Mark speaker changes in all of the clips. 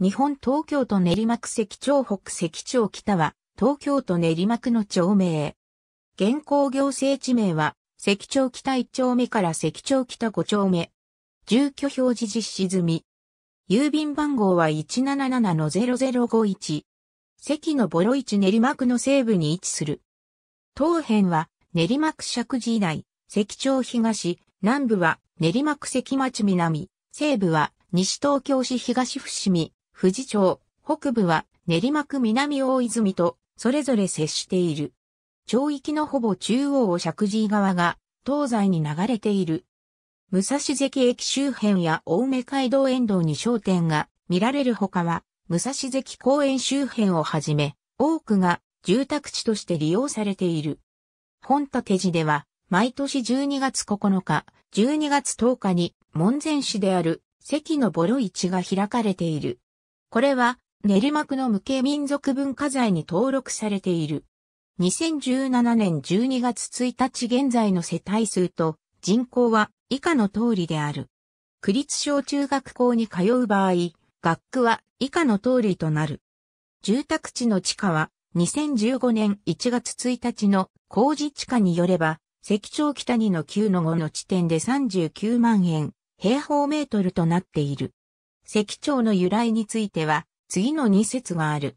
Speaker 1: 日本東京都練馬区関町北関町北は、東京都練馬区の町名。現行行政地名は、関町北1丁目から関町北5丁目。住居表示実施済み。郵便番号は177-0051。関のボロ市練馬区の西部に位置する。当辺は、練馬区石寺以内、関町東、南部は練馬区関町南、西部は西東京市東伏見、富士町、北部は練馬区南大泉とそれぞれ接している。町域のほぼ中央を石神井川が東西に流れている。武蔵関駅周辺や青梅街道沿道に商店が見られるほかは、武蔵関公園周辺をはじめ、多くが住宅地として利用されている。本立寺では、毎年12月9日、12月10日に門前市である関のボロ市が開かれている。これは練馬区の無形民族文化財に登録されている。2017年12月1日現在の世帯数と人口は以下の通りである。区立小中学校に通う場合、学区は以下の通りとなる。住宅地の地価は2015年1月1日の工事地価によれば、石町北2の9の5の地点で39万円、平方メートルとなっている。石町の由来については、次の2説がある。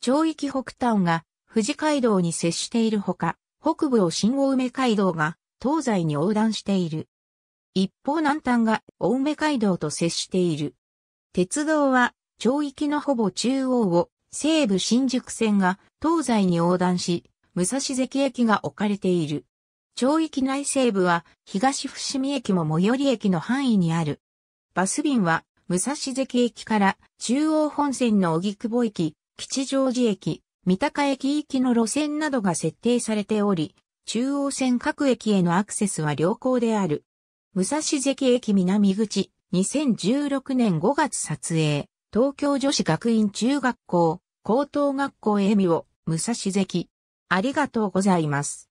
Speaker 1: 町域北端が富士街道に接しているほか、北部を新青梅街道が東西に横断している。一方南端が青梅街道と接している。鉄道は町域のほぼ中央を西武新宿線が東西に横断し、武蔵関駅が置かれている。町域内西部は東伏見駅も最寄り駅の範囲にある。バス便は武蔵関駅から中央本線の荻窪駅、吉祥寺駅、三鷹駅行きの路線などが設定されており、中央線各駅へのアクセスは良好である。武蔵関駅南口、2016年5月撮影、東京女子学院中学校、高等学校恵美を、武蔵関。ありがとうございます。